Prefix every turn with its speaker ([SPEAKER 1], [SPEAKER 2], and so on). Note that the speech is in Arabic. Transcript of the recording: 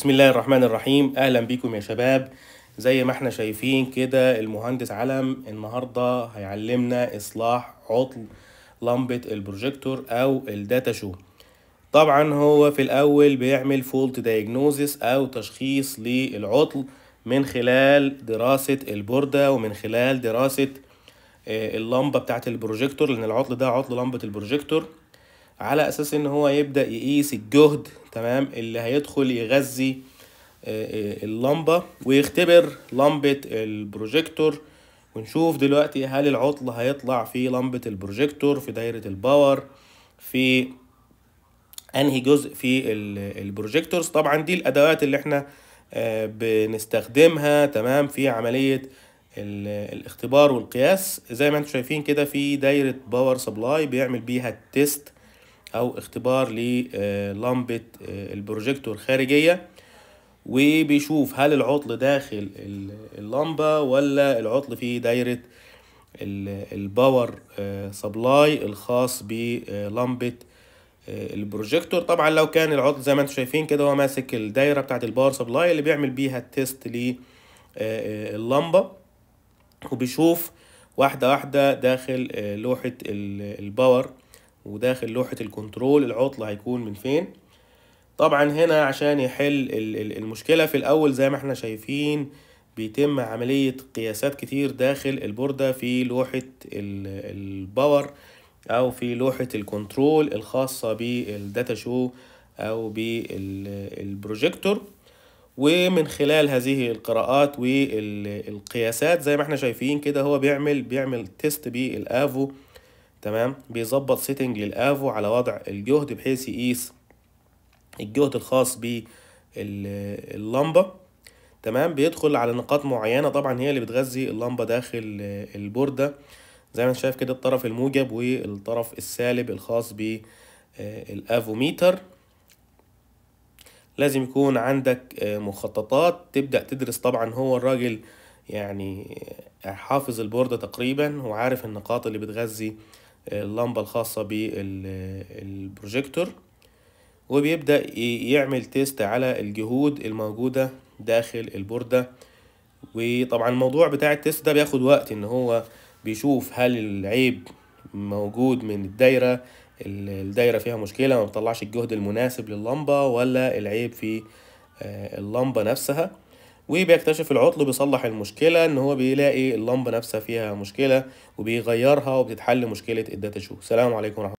[SPEAKER 1] بسم الله الرحمن الرحيم اهلا بيكم يا شباب زي ما احنا شايفين كده المهندس علم النهارده هيعلمنا اصلاح عطل لمبه البروجيكتور او الداتا شو طبعا هو في الاول بيعمل فولت دايجنوزيس او تشخيص للعطل من خلال دراسه البورده ومن خلال دراسه آه، اللمبه بتاعه البروجيكتور لان العطل ده عطل لمبه البروجيكتور على اساس ان هو يبدا يقيس الجهد تمام اللي هيدخل يغذي آه، آه، اللمبه ويختبر لمبه البروجيكتور ونشوف دلوقتي هل العطل هيطلع في لمبه البروجيكتور في دايره الباور في انهي جزء في البروجيكتورز طبعا دي الادوات اللي احنا آه، بنستخدمها تمام في عمليه الاختبار والقياس زي ما انتم شايفين كده في دايره باور سبلاي بيعمل بيها التيست او اختبار للمبة آه، آه، البروجيكتور خارجية وبيشوف هل العطل داخل اللمبة ولا العطل في دايرة الباور آه، سبلاي الخاص بلمبة البروجيكتور طبعا لو كان العطل زي ما انتم شايفين كده هو ماسك الدايرة بتاعت الباور سبلاي اللي بيعمل بيها التيست لللمبة وبيشوف واحدة واحدة داخل لوحة الباور وداخل لوحة الكنترول العطل هيكون من فين طبعا هنا عشان يحل المشكلة في الأول زي ما احنا شايفين بيتم عملية قياسات كتير داخل البوردة في لوحة الباور أو في لوحة الكنترول الخاصة بالداتا شو أو بالبروجيكتور ومن خلال هذه القراءات والقياسات زي ما احنا شايفين كده هو بيعمل بيعمل تيست بالافو تمام بيظبط سيتنج للافو على وضع الجهد بحيث يقيس الجهد الخاص باللمبه تمام بيدخل على نقاط معينه طبعا هي اللي بتغذي اللمبه داخل البورده زي ما انت شايف كده الطرف الموجب والطرف السالب الخاص بالافوميتر لازم يكون عندك مخططات تبدا تدرس طبعا هو الراجل يعني حافظ البورده تقريبا وعارف النقاط اللي بتغذي اللمبة الخاصة بالبروجيكتور وبيبدأ يعمل تيست على الجهود الموجودة داخل البوردة وطبعا الموضوع بتاع التيست ده بياخد وقت ان هو بيشوف هل العيب موجود من الدايرة الدايرة فيها مشكلة ما بتطلعش الجهد المناسب لللمبة ولا العيب في آه، اللمبة نفسها وبيكتشف العطل بيصلح المشكلة ان هو بيلاقي اللمبة نفسها فيها مشكلة وبيغيرها وبتتحل مشكلة الداتا شو سلام عليكم ورحمة